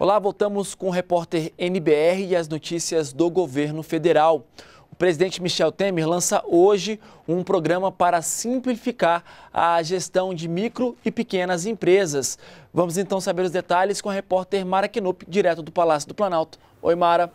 Olá, voltamos com o repórter NBR e as notícias do governo federal. O presidente Michel Temer lança hoje um programa para simplificar a gestão de micro e pequenas empresas. Vamos então saber os detalhes com a repórter Mara Knup, direto do Palácio do Planalto. Oi, Mara.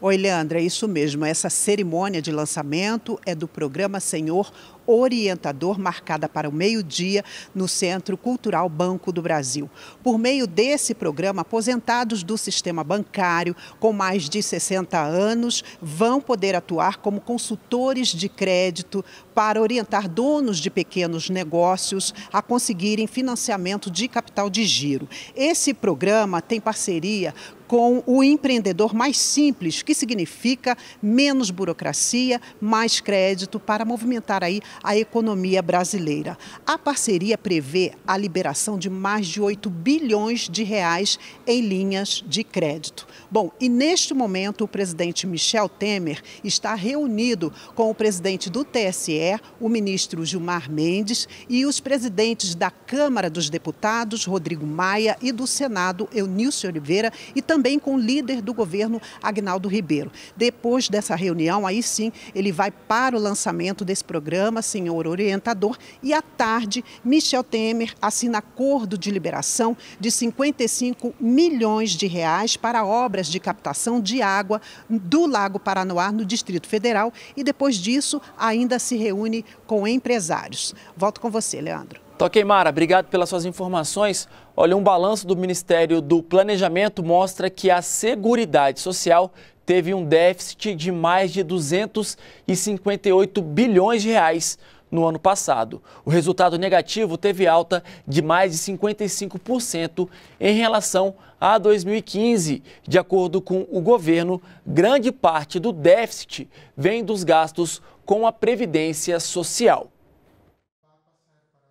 Oi, Leandra, é isso mesmo. Essa cerimônia de lançamento é do programa Senhor orientador marcada para o meio-dia no Centro Cultural Banco do Brasil. Por meio desse programa, aposentados do sistema bancário com mais de 60 anos vão poder atuar como consultores de crédito para orientar donos de pequenos negócios a conseguirem financiamento de capital de giro. Esse programa tem parceria com o empreendedor mais simples, que significa menos burocracia, mais crédito para movimentar aí a economia brasileira. A parceria prevê a liberação de mais de 8 bilhões de reais em linhas de crédito. Bom, e neste momento o presidente Michel Temer está reunido com o presidente do TSE, o ministro Gilmar Mendes e os presidentes da Câmara dos Deputados, Rodrigo Maia, e do Senado, Eunício Oliveira, e também também com o líder do governo, Agnaldo Ribeiro. Depois dessa reunião, aí sim, ele vai para o lançamento desse programa, senhor orientador, e à tarde, Michel Temer assina acordo de liberação de 55 milhões de reais para obras de captação de água do Lago Paranoá, no Distrito Federal, e depois disso ainda se reúne com empresários. Volto com você, Leandro. Toquei Mara, obrigado pelas suas informações. Olha, um balanço do Ministério do Planejamento mostra que a Seguridade Social teve um déficit de mais de 258 bilhões de reais no ano passado. O resultado negativo teve alta de mais de 55% em relação a 2015. De acordo com o governo, grande parte do déficit vem dos gastos com a Previdência Social.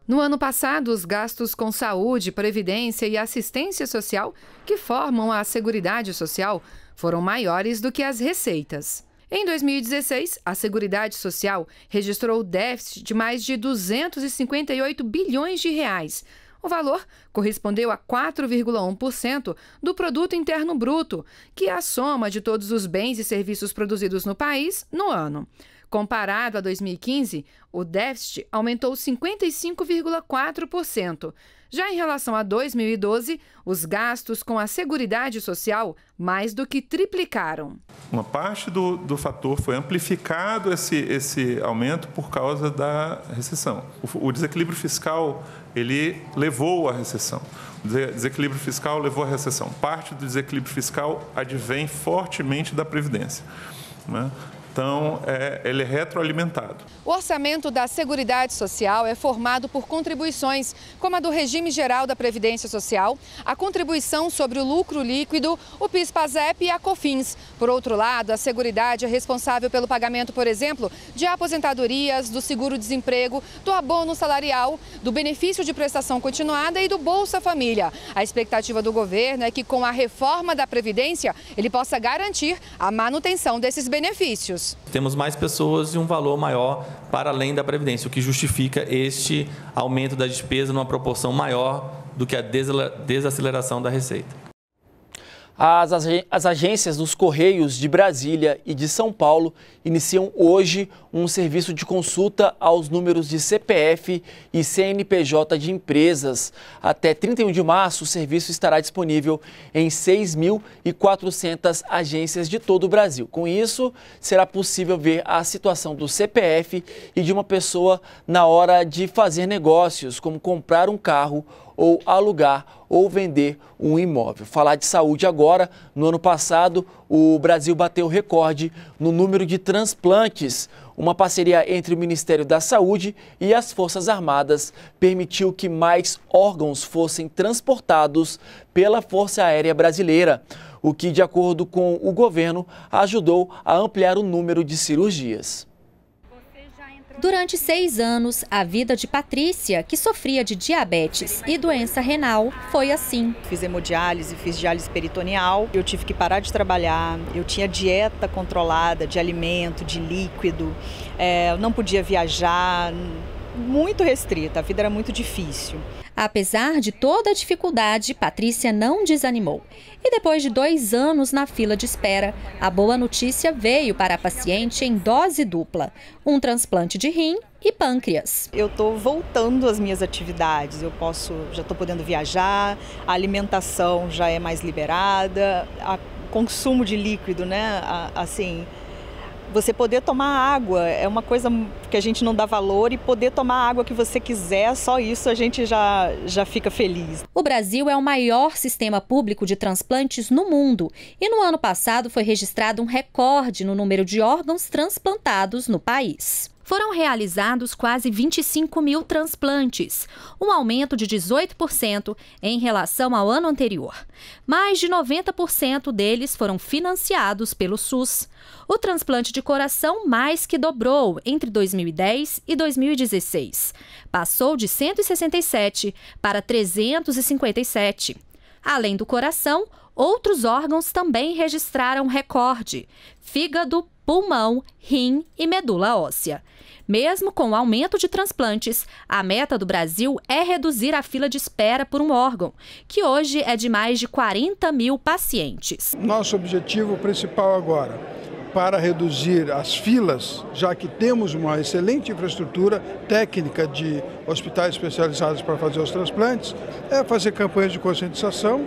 No ano passado, os gastos com saúde, previdência e assistência social, que formam a Seguridade Social, foram maiores do que as receitas. Em 2016, a Seguridade Social registrou déficit de mais de 258 bilhões de reais. O valor correspondeu a 4,1% do produto interno bruto, que é a soma de todos os bens e serviços produzidos no país no ano. Comparado a 2015, o déficit aumentou 55,4%. Já em relação a 2012, os gastos com a Seguridade Social mais do que triplicaram. Uma parte do, do fator foi amplificado esse, esse aumento por causa da recessão. O, o desequilíbrio fiscal ele levou à recessão. desequilíbrio fiscal levou à recessão. Parte do desequilíbrio fiscal advém fortemente da Previdência. Né? Então, é, ele é retroalimentado. O orçamento da Seguridade Social é formado por contribuições, como a do Regime Geral da Previdência Social, a contribuição sobre o lucro líquido, o PIS-PASEP e a COFINS. Por outro lado, a Seguridade é responsável pelo pagamento, por exemplo, de aposentadorias, do seguro-desemprego, do abono salarial, do benefício de prestação continuada e do Bolsa Família. A expectativa do governo é que, com a reforma da Previdência, ele possa garantir a manutenção desses benefícios. Temos mais pessoas e um valor maior para além da Previdência, o que justifica este aumento da despesa numa proporção maior do que a desaceleração da receita. As, as, agências dos Correios de Brasília e de São Paulo iniciam hoje um serviço de consulta aos números de CPF e CNPJ de empresas. Até 31 de março, o serviço estará disponível em 6.400 agências de todo o Brasil. Com isso, será possível ver a situação do CPF e de uma pessoa na hora de fazer negócios, como comprar um carro ou alugar ou vender um imóvel. Falar de saúde agora, no ano passado, o Brasil bateu recorde no número de transplantes. Uma parceria entre o Ministério da Saúde e as Forças Armadas permitiu que mais órgãos fossem transportados pela Força Aérea Brasileira, o que, de acordo com o governo, ajudou a ampliar o número de cirurgias. Durante seis anos, a vida de Patrícia, que sofria de diabetes e doença renal, foi assim. Fiz hemodiálise, fiz diálise peritoneal, eu tive que parar de trabalhar, eu tinha dieta controlada de alimento, de líquido, é, não podia viajar, muito restrita, a vida era muito difícil. Apesar de toda a dificuldade, Patrícia não desanimou. E depois de dois anos na fila de espera, a boa notícia veio para a paciente em dose dupla: um transplante de rim e pâncreas. Eu estou voltando às minhas atividades, eu posso, já estou podendo viajar, a alimentação já é mais liberada, o consumo de líquido, né? assim, você poder tomar água é uma coisa que a gente não dá valor e poder tomar a água que você quiser, só isso a gente já, já fica feliz. O Brasil é o maior sistema público de transplantes no mundo e no ano passado foi registrado um recorde no número de órgãos transplantados no país foram realizados quase 25 mil transplantes, um aumento de 18% em relação ao ano anterior. Mais de 90% deles foram financiados pelo SUS. O transplante de coração mais que dobrou entre 2010 e 2016. Passou de 167 para 357. Além do coração, outros órgãos também registraram recorde: fígado, pulmão, rim e medula óssea. Mesmo com o aumento de transplantes, a meta do Brasil é reduzir a fila de espera por um órgão, que hoje é de mais de 40 mil pacientes. Nosso objetivo principal agora para reduzir as filas, já que temos uma excelente infraestrutura técnica de hospitais especializados para fazer os transplantes, é fazer campanhas de conscientização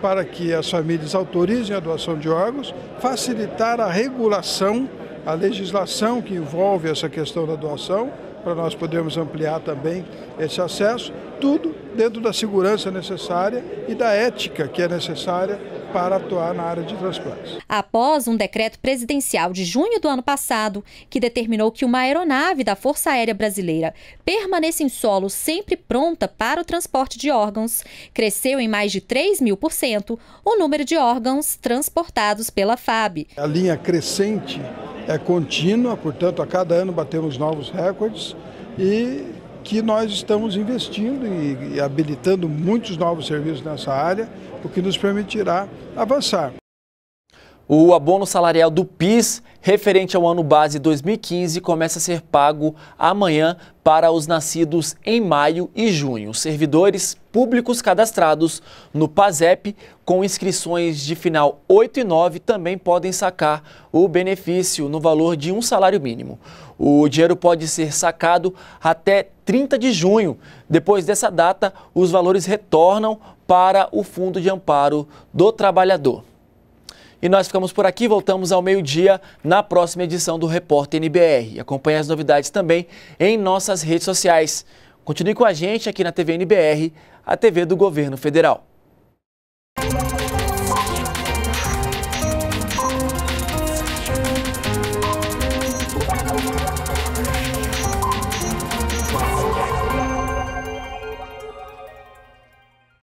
para que as famílias autorizem a doação de órgãos, facilitar a regulação, a legislação que envolve essa questão da doação, para nós podermos ampliar também esse acesso, tudo dentro da segurança necessária e da ética que é necessária para atuar na área de transplantes. Após um decreto presidencial de junho do ano passado, que determinou que uma aeronave da Força Aérea Brasileira permaneça em solo sempre pronta para o transporte de órgãos, cresceu em mais de 3 mil por cento o número de órgãos transportados pela FAB. A linha crescente é contínua, portanto, a cada ano batemos novos recordes e que nós estamos investindo e, e habilitando muitos novos serviços nessa área, o que nos permitirá avançar. O abono salarial do PIS, referente ao ano base 2015, começa a ser pago amanhã para os nascidos em maio e junho. Servidores públicos cadastrados no PASEP com inscrições de final 8 e 9 também podem sacar o benefício no valor de um salário mínimo. O dinheiro pode ser sacado até 30 de junho. Depois dessa data, os valores retornam para o Fundo de Amparo do Trabalhador. E nós ficamos por aqui, voltamos ao meio-dia na próxima edição do Repórter NBR. Acompanhe as novidades também em nossas redes sociais. Continue com a gente aqui na TV NBR, a TV do Governo Federal.